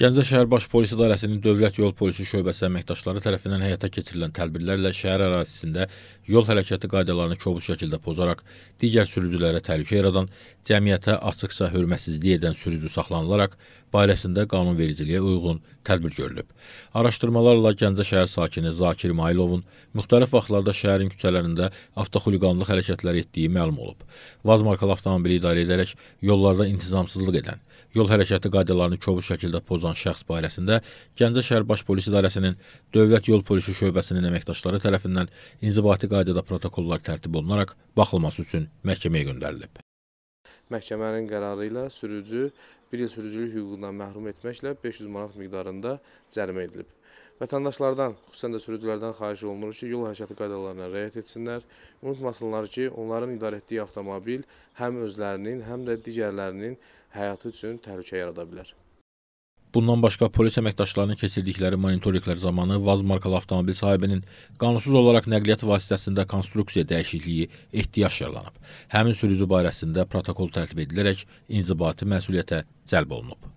Gəncə şəhər Baş Polis İdarəsinin Dövlət Yol Polisi şöbəsi əməkdaşları tərəfindən həyata keçirilən tədbirlərlə şəhər ərazisində yol hərəkəti qaydalarını kobud şəkildə pozaraq digər sürücülərə təhlükə yaradan, cəmiyyətə açıqca hörmətsizlik edən sürücü saxlanılaraq barəsində qanunvericiliyə uyğun tədbir görülüb. Araşdırmalarla Gəncə şəhər sakini Zakir İmailovun müxtəlif vaxtlarda şəhərin küçələrində avtoxuliqanlıq hərəkətləri etdiyi məlum olub. Vaz markalı avtomobili idarə edərək yollarda intizamsızlıq edən, yol hərəkəti qaydalarını kobud şəkildə pozan şəxs barəsində Gəncə şəhər baş polis idarəsinin Dövlət Yol Polisi şöbəsinin əməkdaşları tərəfindən inzibati qaydada protokollar tərtib olunaraq baxılması üçün məhkəməyə göndərilib. Məhkəmənin qərarı ilə sürücü 1 il sürücülük hüququndan məhrum etməklə 500 manat miqdarında cərimə edilib. Vətəndaşlardan, xüsusən də sürücülərdən xahiş olunur ki, yol hərəkəti qaydalarına riayət etsinlər. Unutmasınlar ki, onların idarə etdiyi avtomobil həm özlərinin, həm də digərlərinin həyatı üçün təhlükə yarada bilər. Bundan başqa polis əməkdaşlarının keçirdikləri monitorinqlər zamanı Vaz markalı avtomobil sahibinin qanunsuz olaraq nəqliyyat vasitəsində konstruksiya dəyişikliyi ehtiyac yaranıb. Həmin sürücü barəsində protokol tərtib edilərək inzibati məsuliyyətə cəlb olunub.